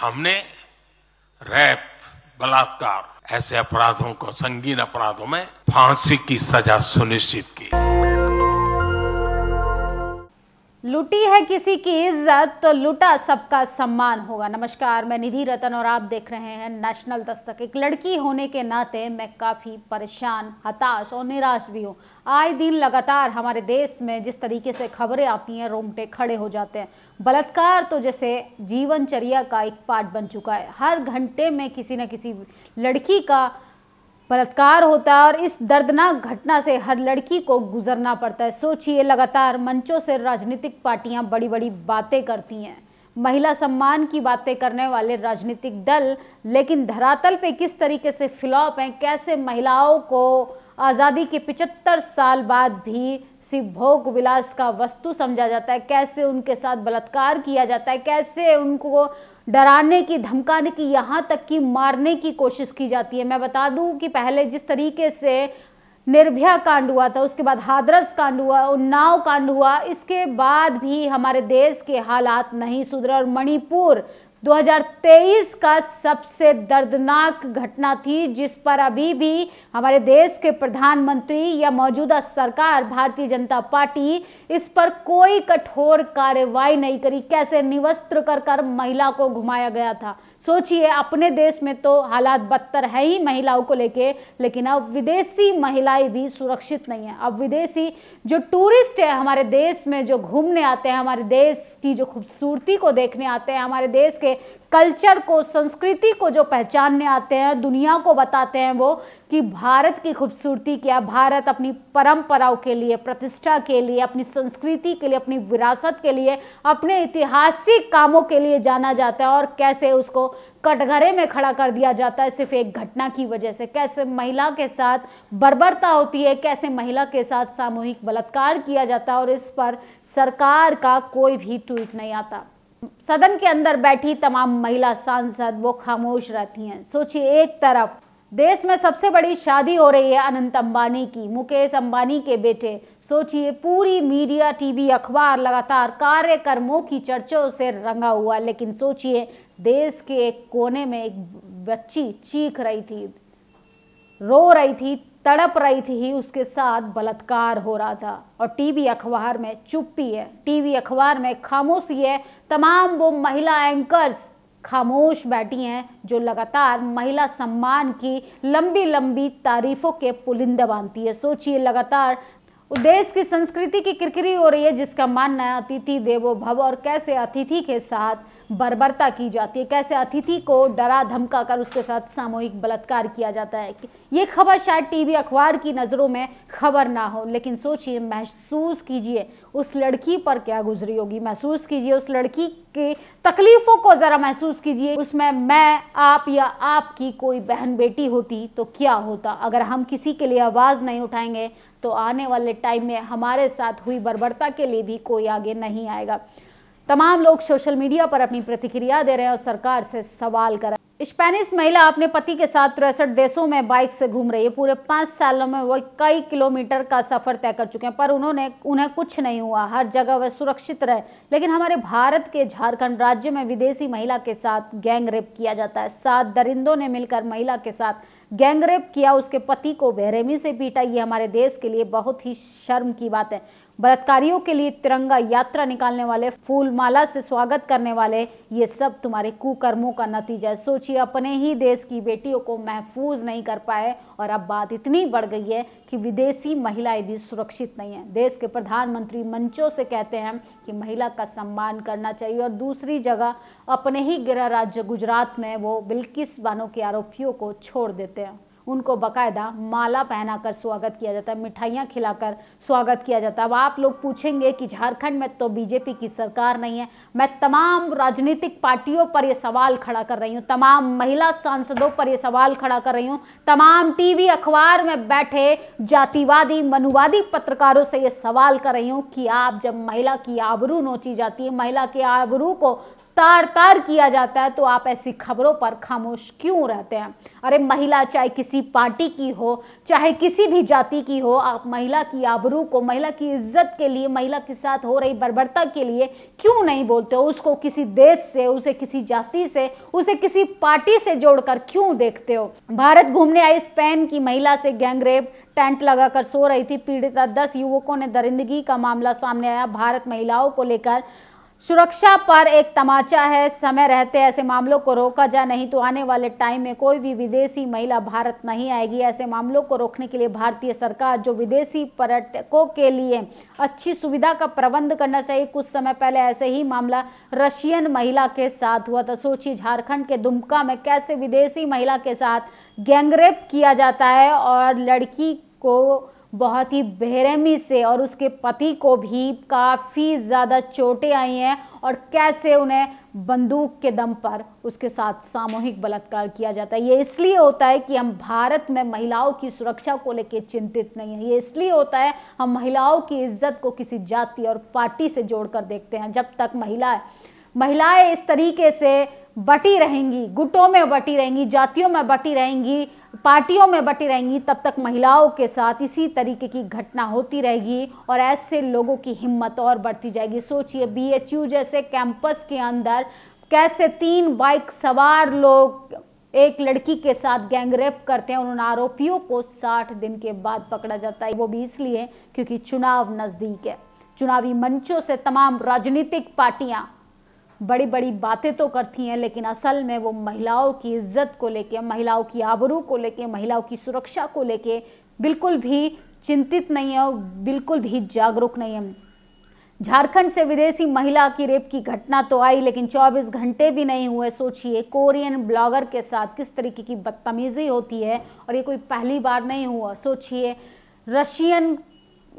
हमने रैप बलात्कार ऐसे अपराधों को संगीन अपराधों में फांसी की सजा सुनिश्चित की लुटी है किसी की इज्जत तो लुटा सबका सम्मान होगा नमस्कार मैं निधि रतन और आप देख रहे हैं नेशनल दस्तक एक लड़की होने के नाते मैं काफ़ी परेशान हताश और निराश भी हूँ आए दिन लगातार हमारे देश में जिस तरीके से खबरें आती हैं रोंगटे खड़े हो जाते हैं बलात्कार तो जैसे जीवनचर्या का एक पार्ट बन चुका है हर घंटे में किसी न किसी लड़की का बलात्कार होता है और इस दर्दनाक घटना से हर लड़की को गुजरना पड़ता है सोचिए लगातार मंचों से राजनीतिक पार्टियां बड़ी बड़ी बातें करती हैं महिला सम्मान की बातें करने वाले राजनीतिक दल लेकिन धरातल पे किस तरीके से फ्लॉप हैं कैसे महिलाओं को आज़ादी के 75 साल बाद भी सिर्फ भोग विलास का वस्तु समझा जाता है कैसे उनके साथ बलात्कार किया जाता है कैसे उनको डराने की धमकाने की यहाँ तक कि मारने की कोशिश की जाती है मैं बता दूं कि पहले जिस तरीके से निर्भया कांड हुआ था उसके बाद हादरस कांड हुआ उन्नाव कांड हुआ इसके बाद भी हमारे देश के हालात नहीं सुधरे और मणिपुर 2023 का सबसे दर्दनाक घटना थी जिस पर अभी भी हमारे देश के प्रधानमंत्री या मौजूदा सरकार भारतीय जनता पार्टी इस पर कोई कठोर कार्रवाई नहीं करी कैसे निवस्त्र कर कर महिला को घुमाया गया था सोचिए अपने देश में तो हालात बदतर है ही महिलाओं को लेके लेकिन अब विदेशी महिलाएं भी सुरक्षित नहीं है अब विदेशी जो टूरिस्ट है हमारे देश में जो घूमने आते हैं हमारे देश की जो खूबसूरती को देखने आते हैं हमारे देश के कल्चर को संस्कृति को जो पहचानने आते हैं दुनिया को बताते हैं वो कि भारत की खूबसूरती क्या भारत अपनी परंपराओं के लिए प्रतिष्ठा के लिए अपनी संस्कृति के लिए अपनी विरासत के लिए अपने ऐतिहासिक कामों के लिए जाना जाता है और कैसे उसको कटघरे में खड़ा कर दिया जाता है सिर्फ एक घटना की वजह से कैसे महिला के साथ बर्बरता होती है कैसे महिला के साथ सामूहिक बलात्कार किया जाता है और इस पर सरकार का कोई भी ट्वीट नहीं आता सदन के अंदर बैठी तमाम महिला सांसद वो खामोश रहती हैं सोचिए एक तरफ देश में सबसे बड़ी शादी हो रही है अनंत अंबानी की मुकेश अंबानी के बेटे सोचिए पूरी मीडिया टीवी अखबार लगातार कार्यक्रमों की चर्चों से रंगा हुआ लेकिन सोचिए देश के एक कोने में एक बच्ची चीख रही थी रो रही थी तड़प रही थी ही उसके साथ बलात्कार हो रहा था और टीवी अखबार में चुप्पी है टीवी अखबार में खामोशी है तमाम वो महिला एंकर्स खामोश बैठी हैं जो लगातार महिला सम्मान की लंबी लंबी तारीफों के पुलिंदे बांधती है सोचिए लगातार देश की संस्कृति की किरकिरी हो रही है जिसका मानना है अतिथि देवो भव और कैसे अतिथि के साथ बर्बरता की जाती है कैसे अतिथि को डरा धमका कर उसके साथ सामूहिक बलात्कार किया जाता है ये खबर शायद टीवी अखबार की नज़रों में खबर ना हो लेकिन सोचिए महसूस कीजिए उस लड़की पर क्या गुजरी होगी महसूस कीजिए उस लड़की के तकलीफ़ों को ज़रा महसूस कीजिए उसमें मैं आप या आपकी कोई बहन बेटी होती तो क्या होता अगर हम किसी के लिए आवाज़ नहीं उठाएंगे तो आने वाले टाइम में हमारे साथ हुई बर्बरता के लिए भी कोई आगे नहीं आएगा तमाम लोग सोशल मीडिया पर अपनी प्रतिक्रिया दे रहे हैं और सरकार से सवाल कर स्पेनिश महिला अपने पति के साथ तिरसठ देशों में बाइक से घूम रही है पूरे पांच सालों में वह कई किलोमीटर का सफर तय कर चुके हैं पर उन्होंने उन्हें कुछ नहीं हुआ हर जगह वह सुरक्षित रहे लेकिन हमारे भारत के झारखंड राज्य में विदेशी महिला के साथ गैंग रेप किया जाता है सात दरिंदों ने मिलकर महिला के साथ गैंगरेप किया उसके पति को बेरहमी से पीटा ये हमारे देश के लिए बहुत ही शर्म की बात है बलात्कारियों के लिए तिरंगा यात्रा निकालने वाले फूलमाला से स्वागत करने वाले ये सब तुम्हारे कुकर्मों का नतीजा है सोचिए अपने ही देश की बेटियों को महफूज नहीं कर पाए और अब बात इतनी बढ़ गई है कि विदेशी महिलाएं भी सुरक्षित नहीं है देश के प्रधानमंत्री मंचों से कहते हैं कि महिला का सम्मान करना चाहिए और दूसरी जगह अपने ही गृह राज्य गुजरात में वो बिल्किस बानों के आरोपियों को छोड़ देते हैं उनको बाकायदा माला पहनाकर स्वागत किया जाता है मिठाइयाँ खिलाकर स्वागत किया जाता है अब आप लोग पूछेंगे कि झारखंड में तो बीजेपी की सरकार नहीं है मैं तमाम राजनीतिक पार्टियों पर यह सवाल खड़ा कर रही हूँ तमाम महिला सांसदों पर यह सवाल खड़ा कर रही हूँ तमाम टीवी अखबार में बैठे जातिवादी मनुवादी पत्रकारों से यह सवाल कर रही हूँ कि आप जब महिला की आबरू नोची जाती है महिला के आबरू को तार तार किया जाता है तो आप ऐसी खबरों पर खामोश क्यों रहते हैं अरे महिला चाहे किसी पार्टी की हो चाहे किसी भी जाति की हो आप महिला की आबरू को महिला की इज्जत के लिए महिला के साथ हो रही बर्बरता के लिए क्यों नहीं बोलते हो उसको किसी देश से उसे किसी जाति से उसे किसी पार्टी से जोड़कर क्यों देखते हो भारत घूमने आई स्पेन की महिला से गैंगरेप टेंट लगाकर सो रही थी पीड़िता दस युवकों ने दरिंदगी का मामला सामने आया भारत महिलाओं को लेकर सुरक्षा पर एक तमाचा है समय रहते ऐसे मामलों को रोका जाए नहीं तो आने वाले टाइम में कोई भी विदेशी महिला भारत नहीं आएगी ऐसे मामलों को रोकने के लिए भारतीय सरकार जो विदेशी पर्यटकों के लिए अच्छी सुविधा का प्रबंध करना चाहिए कुछ समय पहले ऐसे ही मामला रशियन महिला के साथ हुआ था सोची झारखंड के दुमका में कैसे विदेशी महिला के साथ गैंगरेप किया जाता है और लड़की को बहुत ही बेरहमी से और उसके पति को भी काफ़ी ज़्यादा चोटें आई हैं और कैसे उन्हें बंदूक के दम पर उसके साथ सामूहिक बलात्कार किया जाता है ये इसलिए होता है कि हम भारत में महिलाओं की सुरक्षा को लेकर चिंतित नहीं है ये इसलिए होता है हम महिलाओं की इज्जत को किसी जाति और पार्टी से जोड़कर देखते हैं जब तक महिलाएं महिलाएं इस तरीके से बटी रहेंगी गुटों में बटी रहेंगी जातियों में बटी रहेंगी पार्टियों में बटी रहेंगी तब तक महिलाओं के साथ इसी तरीके की घटना होती रहेगी और ऐसे लोगों की हिम्मत और बढ़ती जाएगी सोचिए बीएचयू जैसे कैंपस के अंदर कैसे तीन बाइक सवार लोग एक लड़की के साथ गैंगरेप करते हैं उन आरोपियों को 60 दिन के बाद पकड़ा जाता है वो भी इसलिए क्योंकि चुनाव नज़दीक है चुनावी मंचों से तमाम राजनीतिक पार्टियां बड़ी बड़ी बातें तो करती हैं लेकिन असल में वो महिलाओं की इज्जत को लेके महिलाओं की आबरू को लेके महिलाओं की सुरक्षा को लेके बिल्कुल भी चिंतित नहीं है और बिल्कुल भी जागरूक नहीं है झारखंड से विदेशी महिला की रेप की घटना तो आई लेकिन 24 घंटे भी नहीं हुए सोचिए कोरियन ब्लॉगर के साथ किस तरीके की बदतमीजी होती है और ये कोई पहली बार नहीं हुआ सोचिए रशियन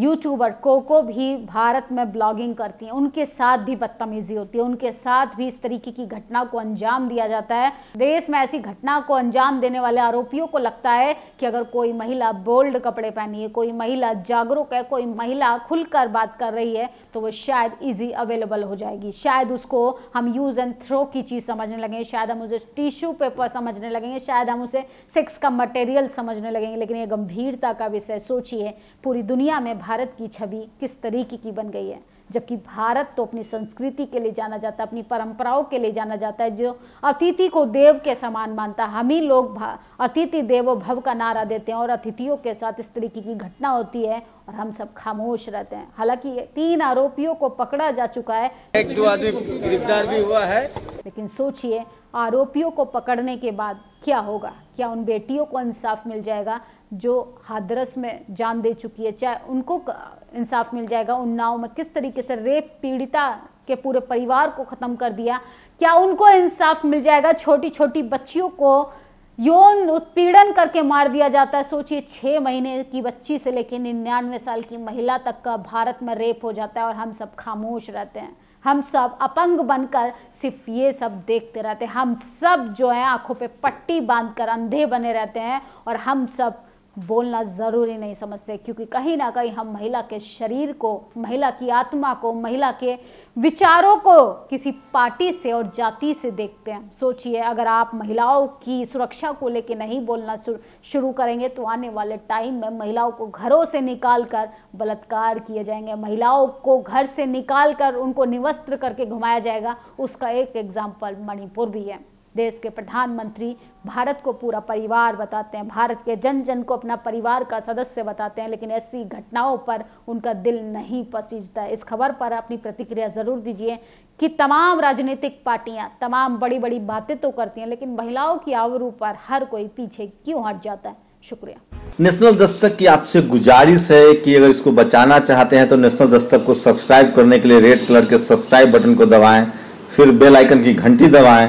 यूट्यूबर कोको भी भारत में ब्लॉगिंग करती हैं उनके साथ भी बदतमीजी होती है उनके साथ भी इस तरीके की घटना को अंजाम दिया जाता है देश में ऐसी घटना को अंजाम देने वाले आरोपियों को लगता है कि अगर कोई महिला बोल्ड कपड़े पहनी है कोई महिला जागरूक है कोई महिला खुलकर बात कर रही है तो वो शायद ईजी अवेलेबल हो जाएगी शायद उसको हम यूज एंड थ्रो की चीज़ समझने लगेंगे शायद हम उसे टिश्यू पेपर समझने लगेंगे शायद हम उसे सेक्स का मटेरियल समझने लगेंगे लेकिन ये गंभीरता का विषय सोचिए पूरी दुनिया में में भारत की छवि किस तरीके की बन गई है जबकि भारत तो अपनी संस्कृति के लिए जाना जाता है अपनी परंपराओं के लिए जाना जाता है जो अतिथि को देव के समान मानता है हम ही लोग अतिथि देवो भव का नारा देते हैं और अतिथियों के साथ इस तरीके की घटना होती है और हम सब खामोश रहते हैं हालांकि तीन आरोपियों को पकड़ा जा चुका है एक दो आदमी गिरफ्तार भी हुआ है लेकिन सोचिए आरोपियों को पकड़ने के बाद क्या होगा क्या उन बेटियों को इंसाफ मिल जाएगा जो हादरस में जान दे चुकी है चाहे उनको इंसाफ मिल जाएगा उन नाव में किस तरीके से रेप पीड़िता के पूरे परिवार को ख़त्म कर दिया क्या उनको इंसाफ मिल जाएगा छोटी छोटी बच्चियों को यौन उत्पीड़न करके मार दिया जाता है सोचिए छः महीने की बच्ची से लेकर निन्यानवे साल की महिला तक का भारत में रेप हो जाता है और हम सब खामोश रहते हैं हम सब अपंग बनकर सिर्फ ये सब देखते रहते हैं हम सब जो है आंखों पे पट्टी बांधकर अंधे बने रहते हैं और हम सब बोलना ज़रूरी नहीं समझते क्योंकि कहीं ना कहीं हम महिला के शरीर को महिला की आत्मा को महिला के विचारों को किसी पार्टी से और जाति से देखते हैं सोचिए अगर आप महिलाओं की सुरक्षा को लेकर नहीं बोलना शुरू करेंगे तो आने वाले टाइम में महिलाओं को घरों से निकाल कर बलात्कार किए जाएंगे महिलाओं को घर से निकाल कर उनको निवस्त्र करके घुमाया जाएगा उसका एक एग्जाम्पल मणिपुर भी है देश के प्रधानमंत्री भारत को पूरा परिवार बताते हैं भारत के जन जन को अपना परिवार का सदस्य बताते हैं लेकिन ऐसी घटनाओं पर उनका दिल नहीं पसीजता इस खबर पर अपनी प्रतिक्रिया ज़रूर दीजिए कि तमाम राजनीतिक पार्टियां तमाम बड़ी बड़ी बातें तो करती हैं लेकिन महिलाओं की आवरू पर हर कोई पीछे क्यों हट जाता है शुक्रिया नेशनल दस्तक की आपसे गुजारिश है कि अगर इसको बचाना चाहते हैं तो नेशनल दस्तक को सब्सक्राइब करने के लिए रेड कलर के सब्सक्राइब बटन को दबाएं फिर बेल आइकन की घंटी दबाएं